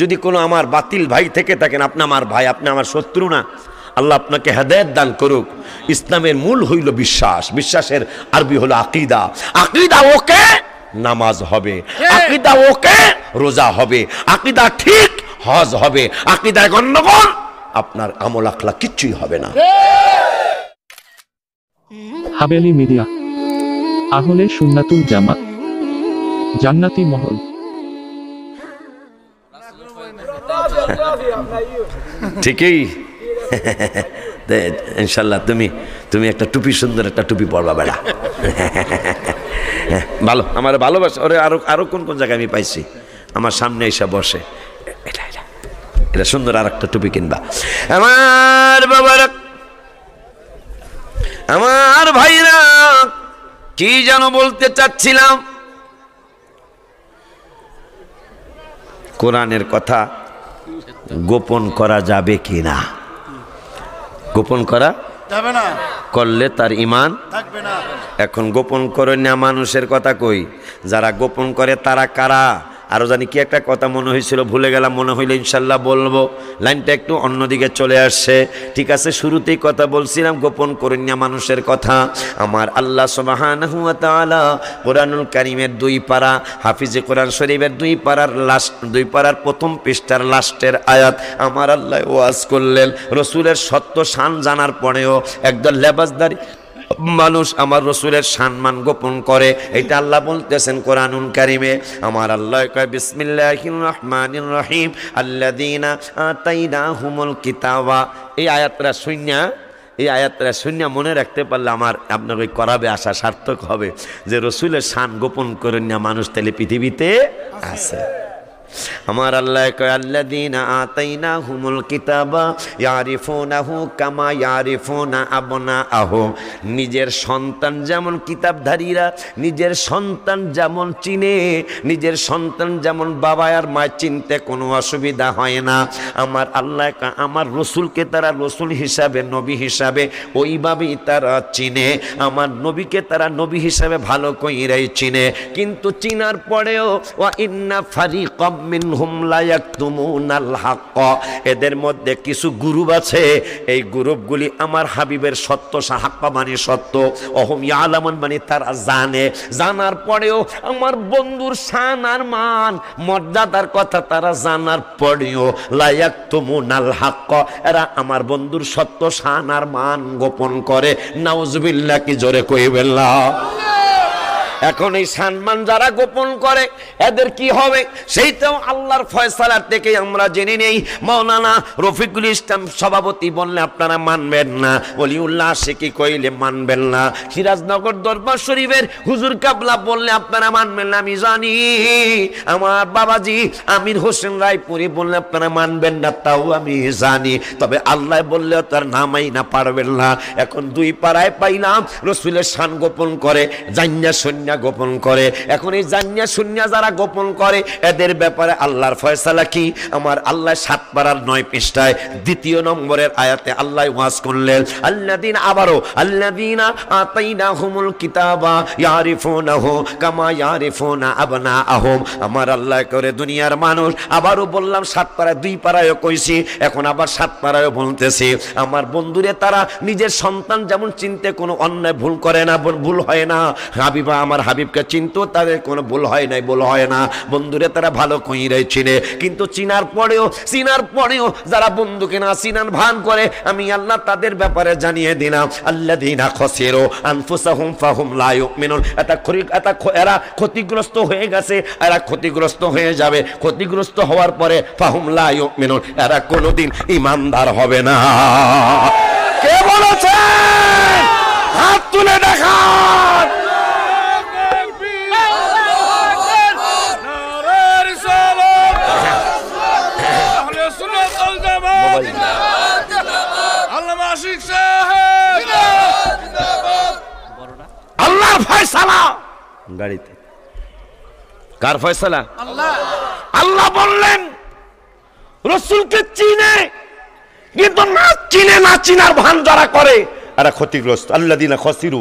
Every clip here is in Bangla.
যদি কোনো আমার বাতিল ভাই থেকে থাকেন আপনি আমার ভাই আপনি আমার শত্রু না আল্লাহ আপনাকে হেদায়ত দান করুক ইসলামের মূল হইল বিশ্বাস বিশ্বাসের আরবি হলো আকিদা আকিদা ওকে নামাজ হবে আকিদা ওকে রোজা হবে আকিদা ঠিক হজ হবে আকিদায় গণ্ডগোল আপনার আমল আখলা কিচ্ছুই হবে না হাবেলি মিডিয়া আহলে সুন্নাতুল জামাত জান্নাতি মহল ঠিকই ইনশাল্লাহ তুমি তুমি একটা টুপি সুন্দর একটা টুপি পরবা বেড়া ভালো আমার ভালোবাসা ওরে আরো আরো কোন কোন জায়গায় আমি পাইছি আমার সামনে এসে বসে এটা এটা এটা সুন্দর আর একটা টুপি কিনবা আমার বাবার আমার ভাইরা কি যেন বলতে চাচ্ছিলাম কোরআনের কথা গোপন করা যাবে কি না গোপন করা যাবে না করলে তার ইমান থাকবে না এখন গোপন করে না মানুষের কথা কই যারা গোপন করে তারা কারা আরও জানি কি একটা কথা মনে হয়েছিল ভুলে গেলাম মনে হইলে ইনশাল্লাহ বলবো লাইনটা একটু অন্যদিকে চলে আসছে ঠিক আছে শুরুতেই কথা বলছিলাম গোপন করুণিয়া মানুষের কথা আমার আল্লাহ সবাহান কোরআনুল কারিমের দুই পাড়া হাফিজে কোরআন শরীফের দুই পাড়ার লাস্ট দুই পাড়ার প্রথম পৃষ্ঠার লাস্টের আয়াত আমার আল্লাহ ওয়াজ করলেন রসুলের সত্য শান জানার পরেও একদল লেবাসদারি মানুষ আমার রসুলের সম্মান গোপন করে এটা আল্লাহ বলতেছেন কোরআনুন কারিমে আমার আল্লাহ কয় বিসমিল্লাহির রহমানির রহিম আল্লাদিনা আতাইনা কিতাবা এই আয়াতটা শূন্যা এই আয়াতরা শূন্য মনে রাখতে পারলে আমার আপনার ওই করাবে আসা সার্থক হবে যে রসুলের শান গোপন করেন না মানুষ তাহলে পৃথিবীতে আছে আমার আল্লাহ কয় আল্লা দিন না হুমুল কিতাবা না হু কামা ইয়ারিফোন আবনা আহ নিজের সন্তান যেমন কিতাবধারীরা নিজের সন্তান যেমন চিনে নিজের সন্তান যেমন বাবা আর মায় চিনতে কোনো অসুবিধা হয় না আমার আল্লাহ আমার রসুলকে তারা রসুল হিসাবে নবী হিসাবে ওইভাবেই তারা চিনে আমার নবীকে তারা নবী হিসাবে ভালো কইরাই চিনে কিন্তু চিনার পরেও ইন্না ফারি কম মিনহুম লায়াকতুমুনাল হাক্ক এদের মধ্যে কিছু গ্রুপ আছে এই গ্রুপগুলি আমার হাবিবের সত্য সাহাক্কা মানে সত্য অহম ইয়ালামন মানে তারা জানে জানার পরেও আমার বন্ধুর সান আর মান মর্যাদার কথা তারা জানার পরেও লায়াক তুমু নাল হাক্ক এরা আমার বন্ধুর সত্য সান আর মান গোপন করে নাউজবিল্লা কি জোরে কইবেল্লা এখন এই সম্মান যারা গোপন করে এদের কি হবে সেইটাও আল্লাহর ফয়সালার থেকে আমরা জেনে নেই মৌলানা রফিকুল ইসলাম সভাপতি বললে আপনারা মানবেন না বলি উল্লাহ সে কি কইলে মানবেন না সিরাজনগর দরবার শরীফের হুজুর কাবলা বললে আপনারা মানবেন না আমি জানি আমার বাবাজি আমির হোসেন রায়পুরি বললে আপনারা মানবেন না তাও আমি জানি তবে আল্লাহ বললে তার নামাই না পারবেন না এখন দুই পাড়ায় পাইলাম রসুলের সান গোপন করে জান্যা সন্ন্য জানিয়া গোপন করে এখন এই জানিয়া শুনিয়া যারা গোপন করে এদের ব্যাপারে আল্লাহর ফয়সালা কি আমার আল্লাহ সাত পাড়ার নয় পৃষ্ঠায় দ্বিতীয় নম্বরের আয়াতে আল্লাহ ওয়াজ করলেন আল্লাদিন আবারও আল্লাদিনা আতাইনা হুমুল কিতাবা ইয়ারিফুনাহ কামা ইয়ারিফুনা আবনা আহম আমার আল্লাহ করে দুনিয়ার মানুষ আবারও বললাম সাত পাড়ায় দুই পাড়ায়ও কইছি এখন আবার সাত পাড়ায়ও বলতেছি আমার বন্ধুরে তারা নিজের সন্তান যেমন চিনতে কোনো অন্যায় ভুল করে না ভুল হয় না হাবিবা আমার আল্লাহর হাবিবকে চিনতো তাদের কোনো ভুল হয় নাই ভুল হয় না বন্ধুরে তারা ভালো কইরাই চিনে কিন্তু চিনার পরেও চিনার পরেও যারা বন্ধুকে না চিনান ভান করে আমি আল্লাহ তাদের ব্যাপারে জানিয়ে দিলাম আল্লাহ দিনা খসেরো আনফুসাহুম ফাহুম লায়ক মেনুন এটা খরি এটা এরা ক্ষতিগ্রস্ত হয়ে গেছে এরা ক্ষতিগ্রস্ত হয়ে যাবে ক্ষতিগ্রস্ত হওয়ার পরে ফাহুম লায়ক মেনুন এরা কোনোদিন ইমানদার হবে না কে বলেছে হাত তুলে দেখা ফয়সালা গাড়িতে কার ফয়সালা আল্লাহ বললেন রসুলকে চিনে কিন্তু না চিনে না চিনার ভান যারা করে তারা ক্ষতিগ্রস্ত আল্লাহ দিনা খসিরু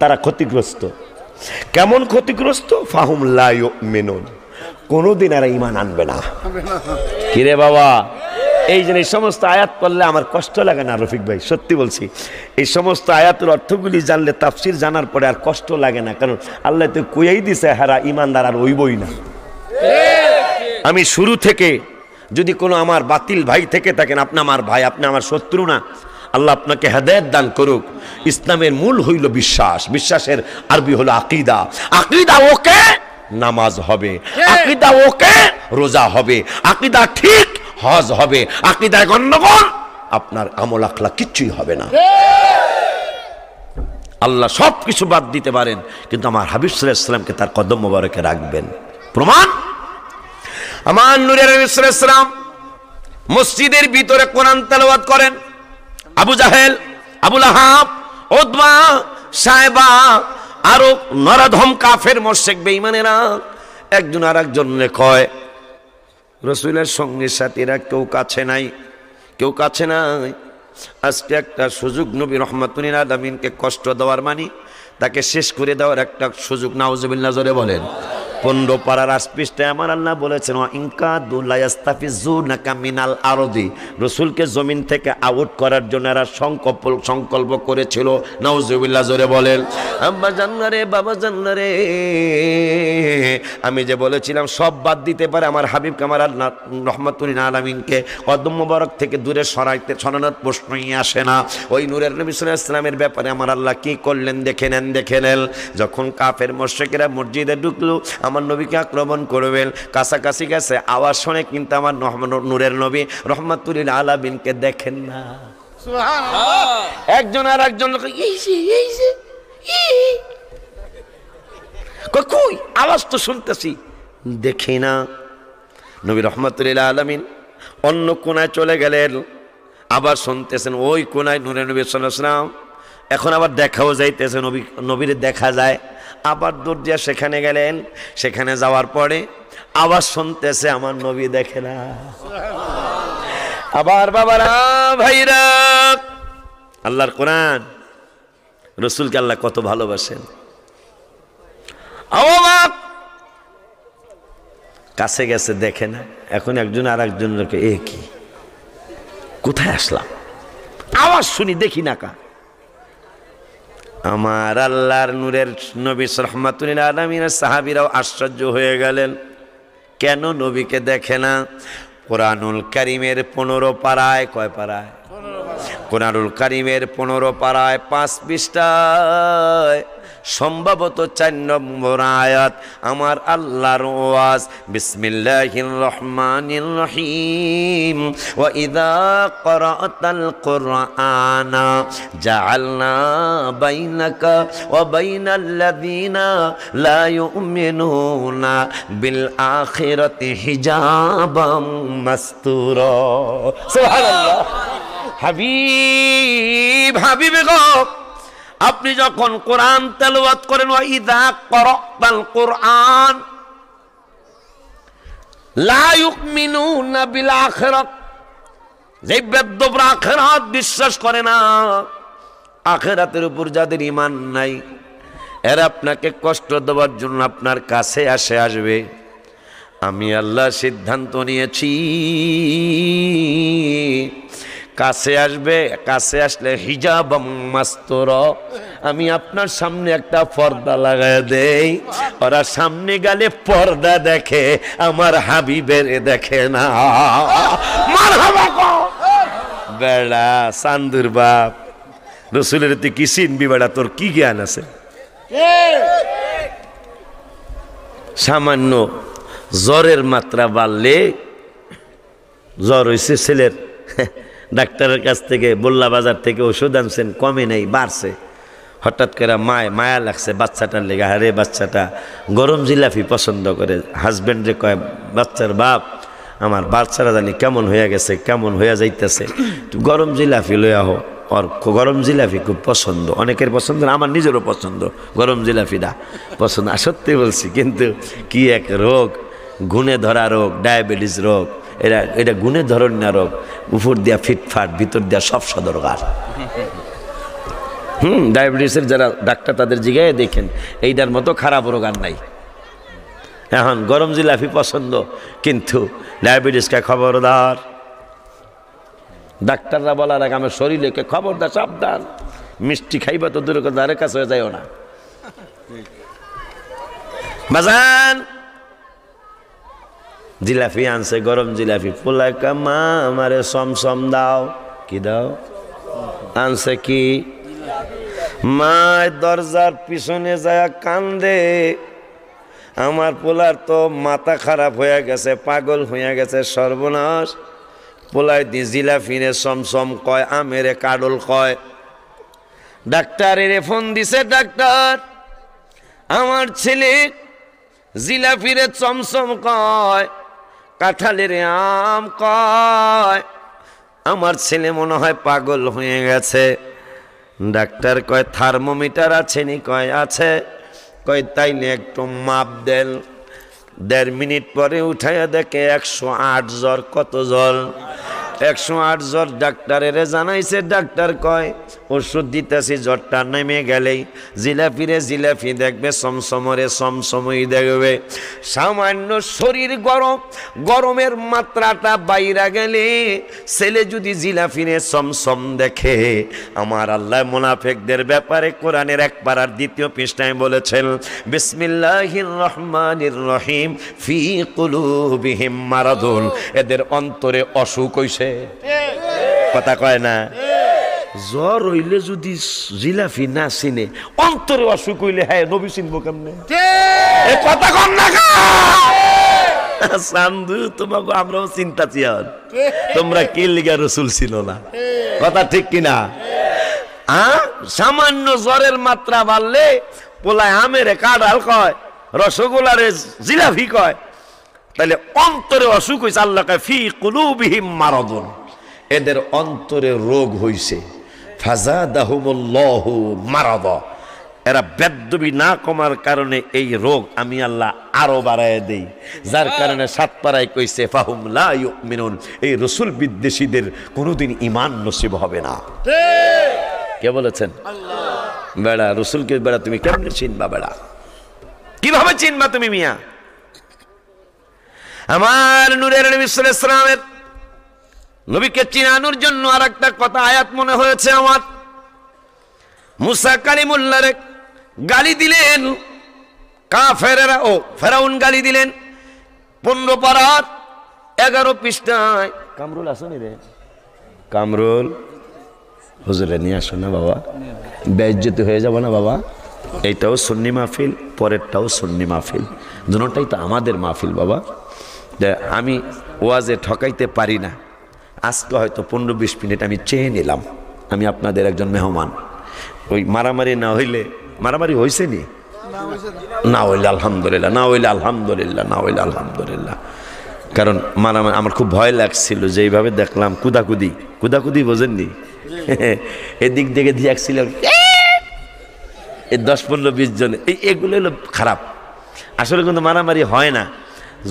তারা ক্ষতিগ্রস্ত কেমন ক্ষতিগ্রস্ত ফাহুম লাইও মেনন কোনোদিন আর ইমান আনবে না কিরে বাবা এই যে এই সমস্ত আয়াত পড়লে আমার কষ্ট লাগে না রফিক ভাই সত্যি বলছি এই সমস্ত আয়াতের অর্থগুলি জানলে তাফসির জানার পরে আর কষ্ট লাগে না কারণ আল্লাহ তো কুয়েই দিছে হারা ইমানদার আর ওইবই না আমি শুরু থেকে যদি কোনো আমার বাতিল ভাই থেকে থাকেন আপনি আমার ভাই আপনি আমার শত্রু না আল্লাহ আপনাকে হেদায়ত দান করুক ইসলামের মূল হইল বিশ্বাস বিশ্বাসের আরবি হলো আকিদা আকিদা ওকে নামাজ হবে আকিদা ওকে রোজা হবে আকিদা ঠিক হজ হবে আকিদায় গণ্ডগোল আপনার আমল আখলা কিচ্ছুই হবে না আল্লাহ সব কিছু বাদ দিতে পারেন কিন্তু আমার হাবিব ইসলামকে তার কদম মোবারকে রাখবেন প্রমাণ আমার নুরের ইসলাম মসজিদের ভিতরে কোরআন তেলাওয়াত করেন আবু জাহেল আবুল আহাব ওদমা সাহেবা আরো নরাধম কাফের মোর্শেক বেঈমানেরা একজন আর একজনে কয় রসুলের সঙ্গে সাথীরা কেউ কাছে নাই কেউ কাছে নাই আজকে একটা সুযোগ নবী রহমাতুনির আদামিনকে কষ্ট দেওয়ার মানি তাকে শেষ করে দেওয়ার একটা সুযোগ নাওজবিল্লা জোরে বলেন পনেরো পাড়ার আমার আল্লাহ বলেছেন ইনকা দুলাইস্তাফিজুনাকা মিনাল আরদি রসুলকে জমিন থেকে আউট করার জন্য এরা সংকল্প সংকল্প করেছিল নওজুবিল্লা জোরে বলেন আব্বা জান্নারে বাবা জান্নারে আমি যে বলেছিলাম সব বাদ দিতে পারে আমার হাবিব কামার আল্লাহ রহমতুল্লিন আলমিনকে কদম থেকে দূরে সরাইতে সরানোর প্রশ্নই আসে না ওই নূরের নবী ইসলামের ব্যাপারে আমার আল্লাহ কী করলেন দেখে নেন দেখে নেন যখন কাফের মোশেকেরা মসজিদে ঢুকলো আমার আমার নবীকে আক্রমণ করবেন কাছাকাছি গেছে আওয়াজ শুনে কিন্তু আমার নূরের নবী রহমাতুল্লিল আলাবিনকে দেখেন না একজন আর একজন কই আওয়াজ তো শুনতেছি দেখি না নবী রহমতুল্লাহ আলমিন অন্য কোনায় চলে গেলেন আবার শুনতেছেন ওই কোনায় নূরে নবী সাল্লাম এখন আবার দেখাও যাইতেছে নবী নবীর দেখা যায় আবার দূর সেখানে গেলেন সেখানে যাওয়ার পরে আবার শুনতেছে আমার নবী দেখে না আবার বাবারা ভাইরা আল্লাহর কোরআন রসুলকে আল্লাহ কত ভালোবাসেন কাছে গেছে দেখে না এখন একজন আর একজন কোথায় আসলাম আওয়াজ শুনি দেখি না কা আমার আল্লাহর নূরের নবী রহমাতুল আলমিনের সাহাবিরাও আশ্চর্য হয়ে গেলেন কেন নবীকে দেখে না কোরআনুল করিমের পনেরো পাড়ায় কয় পাড়ায় কোরআনুল করিমের পনেরো পাড়ায় পাঁচ বিশটায় সম্ভবত চার নম্বর আয়াত আমার আল্লাহর ওয়াজ বিসমিল্লাহির রহমানির রহিম ওয়া ইদা করাতাল কোরআনা জাআলনা বাইনাকা ওয়া বাইনাল লাযিনা লা ইউমিনুনা বিল আখিরাতি হিজাবাম মাসতুরা সুবহানাল্লাহ হাবিব হাবিব গো আপনি যখন কোরআন তেলবাদ করেন ইদা করতাল কোরআন যে বেদ্যবরা আখেরাত বিশ্বাস করে না আখেরাতের উপর যাদের ইমান নাই এরা আপনাকে কষ্ট দেওয়ার জন্য আপনার কাছে আসে আসবে আমি আল্লাহ সিদ্ধান্ত নিয়েছি কাছে আসবে কাছে আসলে হিজাব মাস্তর আমি আপনার সামনে একটা পর্দা লাগায় দেই ওরা সামনে গেলে পর্দা দেখে আমার হাবিবের দেখে না বেড়া চান্দুর বাপ রসুলের তুই কি চিনবি বেড়া তোর কি জ্ঞান আছে সামান্য জ্বরের মাত্রা বাড়লে জ্বর হয়েছে ছেলের ডাক্তারের কাছ থেকে বল্লা বাজার থেকে ওষুধ আনছেন কমে নেই বাড়ছে হঠাৎ করে মায় মায়া লাগছে বাচ্চাটার লেগে আরে বাচ্চাটা গরম জিলাফি পছন্দ করে হাজব্যান্ডে কয় বাচ্চার বাপ আমার বাচ্চারা জানি কেমন হয়ে গেছে কেমন হয়ে যাইতেছে গরম জিলাফি লইয়া হো আর গরম জিলাফি খুব পছন্দ অনেকের পছন্দ আমার নিজেরও পছন্দ গরম জিলাফিটা পছন্দ সত্যি বলছি কিন্তু কি এক রোগ গুণে ধরা রোগ ডায়াবেটিস রোগ এরা এটা গুণের ধরন নারক উপর দেওয়া ফিটফাট ভিতর দেওয়া সব সদরকার হুম ডায়াবেটিসের যারা ডাক্তার তাদের জিগায় দেখেন এইটার মতো খারাপ রোগ আর নাই এখন গরম জিলাফি পছন্দ কিন্তু ডায়াবেটিসকে খবরদার ডাক্তাররা বলার আগে আমার শরীরেকে খবরদার সাবধান মিষ্টি খাইবা তো দূরে ধারে কাছে যায়ও না বাজান জিলাফি আনছে গরম পোলা পোলাকা মা আমারে সমসম দাও কি দাও আনছে কি মা দরজার পিছনে যায় কান্দে আমার পোলার তো মাথা খারাপ হয়ে গেছে পাগল হয়ে গেছে সর্বনাশ পোলাই দি জিলাফিনে সমসম কয় আমেরে কাডল কয় ডাক্তার এরে ফোন দিছে ডাক্তার আমার ছেলে জিলাফিরে চমচম কয় কাঁঠালের আম কয় আমার ছেলে মনে হয় পাগল হয়ে গেছে ডাক্তার কয় থার্মোমিটার আছে নি কয় আছে কয় তাই নিয়ে একটু মাপ দেন দেড় মিনিট পরে উঠাইয়া দেখে একশো আট জ্বর কত জল একশো আট জ্বর ডাক্তারের জানাইছে ডাক্তার কয় ওষুধ দিতেছি জ্বরটা নেমে গেলেই জিলাপিরে জিলাপি দেখবে সমসমরে সমসময় দেখবে সামান্য শরীর গরম গরমের মাত্রাটা বাইরা গেলে ছেলে যদি জিলাপিরে সমসম দেখে আমার আল্লাহ মোনাফেকদের ব্যাপারে কোরআনের এক পাড়ার দ্বিতীয় পৃষ্ঠায় বলেছেন বিসমিল্লাহির রহমানির রহিম ফি বিহিম মারাদুল এদের অন্তরে অসুখ হয়েছে উঠে কথা কয় না জ্বর হইলে যদি জিলাফি না চিনে অন্তরে অসুখ হইলে হ্যাঁ নবী চিনবো কেমনে কথা কন না সান্দু তোমাকে আমরাও চিন্তা চিয়ান তোমরা কি লিগা রসুল ছিল না কথা ঠিক কিনা হ্যাঁ সামান্য জ্বরের মাত্রা বাড়লে পোলায় আমের কাঁড়াল কয় রসগোলারে জিলাফি কয় তাহলে অন্তরে অসুখ হয়েছে আল্লাহ ফি কুলুবিহিম মারদন এদের অন্তরে রোগ হয়েছে ফাজাদাহুমুল্লাহ মারদ এরা বেদবি না কমার কারণে এই রোগ আমি আল্লাহ আরো বাড়াই দেই যার কারণে সাতপাড়ায় কইছে ফাহুমলা মিনুন এই রসুল বিদ্বেষীদের কোনোদিন ইমান নসিব হবে না কে বলেছেন বেড়া রসুলকে বেড়া তুমি কেমনে চিনবা বেড়া কিভাবে চিনবা তুমি মিয়া আমার নূরের নবিসামের নবীকে চিনানোর জন্য আর একটা কথা আয়াত মনে হয়েছে আমার মুসা কালিমুল্লারে গালি দিলেন কা ফেরেরা ও ফেরাউন গালি দিলেন পনেরো পাড়ার এগারো পৃষ্ঠায় কামরুল আসনি রে কামরুল হুজুরে নিয়ে আসো না বাবা বেজ্জতি হয়ে যাবো না বাবা এইটাও সুন্নি মাহফিল পরেরটাও সন্নি মাহফিল দুটাই তো আমাদের মাহফিল বাবা যে আমি ওয়াজে ঠকাইতে পারি না আজকে হয়তো পনেরো বিশ মিনিট আমি চেয়ে নিলাম আমি আপনাদের একজন মেহমান ওই মারামারি না হইলে মারামারি হয়েছে নি না হইলে আলহামদুলিল্লাহ না হইলে আলহামদুলিল্লাহ না হইলে আলহামদুলিল্লাহ কারণ মারামারি আমার খুব ভয় লাগছিল যে এইভাবে দেখলাম কুদাকুদি কুদাকুদি বোঝেননি এদিক থেকে দিয়ে একছিলাম এই দশ পনেরো বিশ জন এই এগুলো হলো খারাপ আসলে কিন্তু মারামারি হয় না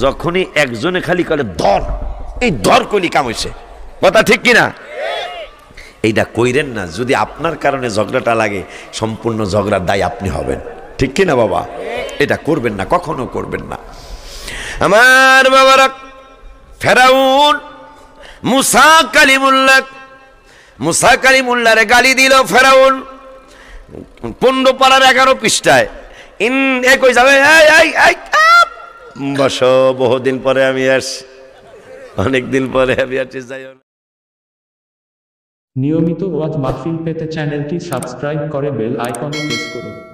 যখনই একজনে খালি করে ধর এই ধর কলি কাম হয়েছে কথা ঠিক কিনা এইটা কইরেন না যদি আপনার কারণে ঝগড়াটা লাগে সম্পূর্ণ ঝগড়ার দায় আপনি হবেন ঠিক কিনা বাবা এটা করবেন না কখনো করবেন না আমার বাবারা ফেরাউন মুসা কালিমুল্লাহ মুসা কালিমুল্লারে গালি দিল ফেরাউন পনেরো পাড়ার এগারো পৃষ্ঠায় ইন একই যাবে এই বস বহুদিন পরে আমি অনেক অনেকদিন পরে আমি আসছি যাই নিয়মিত ওয়াজ মাহফিল পেতে চ্যানেলটি সাবস্ক্রাইব করে বেল আইকনে প্রেস করুন